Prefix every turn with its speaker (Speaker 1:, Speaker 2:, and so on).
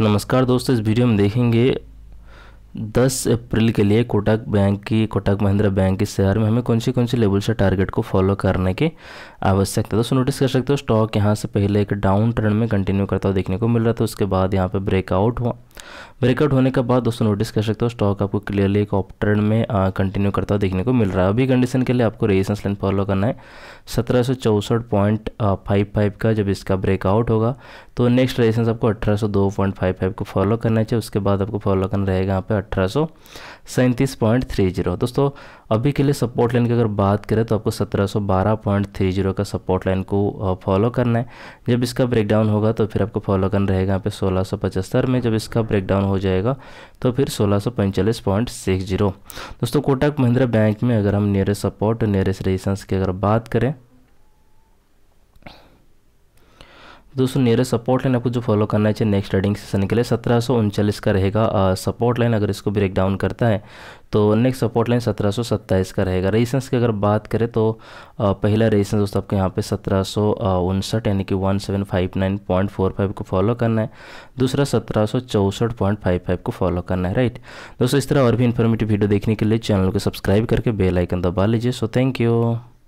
Speaker 1: सो नमस्कार दोस्तों इस वीडियो में देखेंगे 10 अप्रैल के लिए कोटक बैंक की कोटक महिंद्रा बैंक के शेयर में हमें कौन सी कौन सी लेवल से टारगेट को फॉलो करने की आवश्यकता दोस्तों नोटिस कर सकते हो स्टॉक यहाँ से पहले एक डाउन ट्रेंड में कंटिन्यू करता हुआ देखने को मिल रहा था उसके बाद यहाँ पे ब्रेकआउट हुआ ब्रेकआउट होने के बाद दोस्तों नोटिस कर सकते हो स्टॉक आपको क्लियरली एक ऑफ ट्रेंड में कंटिन्यू करता हुआ देखने को मिल रहा है अभी कंडीशन के लिए आपको रेजिस्टेंस लाइन फॉलो करना है सत्रह पॉइंट फाइव फाइव का जब इसका ब्रेकआउट होगा तो नेक्स्ट रेजिस्टेंस आपको अठारह सौ दो पॉइंट फाइव फाइव को फॉलो करना चाहिए उसके बाद आपको फॉलो करना रहेगा यहाँ पे अठारह सौ सैंतीस पॉइंट थ्री जीरो दोस्तों अभी के लिए सपोर्ट लाइन की अगर बात करें तो आपको सत्रह सौ बारह पॉइंट थ्री जीरो का सपोर्ट लाइन को फॉलो करना है जब इसका ब्रेकडाउन होगा तो फिर आपको फॉलो करना रहेगा यहाँ पे सोलह सौ पचहत्तर में जब इसका ब्रेकडाउन हो जाएगा तो फिर सोलह सौ पैंतालीस पॉइंट सिक्स जीरो दोस्तों कोटक महिंद्रा बैंक में अगर हम नियरेस्ट सपोर्ट नियरेस्ट रेजिस्टेंस की अगर बात करें दोस्तों नियर सपोर्ट लाइन आपको जो फॉलो करना चाहिए नेक्स्ट ट्रेडिंग सेशन के लिए सत्रह का रहेगा सपोर्ट लाइन अगर इसको ब्रेक डाउन करता है तो नेक्स्ट सपोर्ट लाइन सत्रह का रहेगा रेजिस्टेंस की अगर बात करें तो आ, पहला रेजिस्टेंस दोस्तों आपके यहाँ पे सत्रह यानी कि फाइव को फॉलो करना है दूसरा सत्रह को फॉलो करना है राइट दोस्तों इस तरह और भी इन्फॉर्मेटिव वीडियो देखने के लिए चैनल को सब्सक्राइब करके बेलाइकन दबा लीजिए सो थैंक यू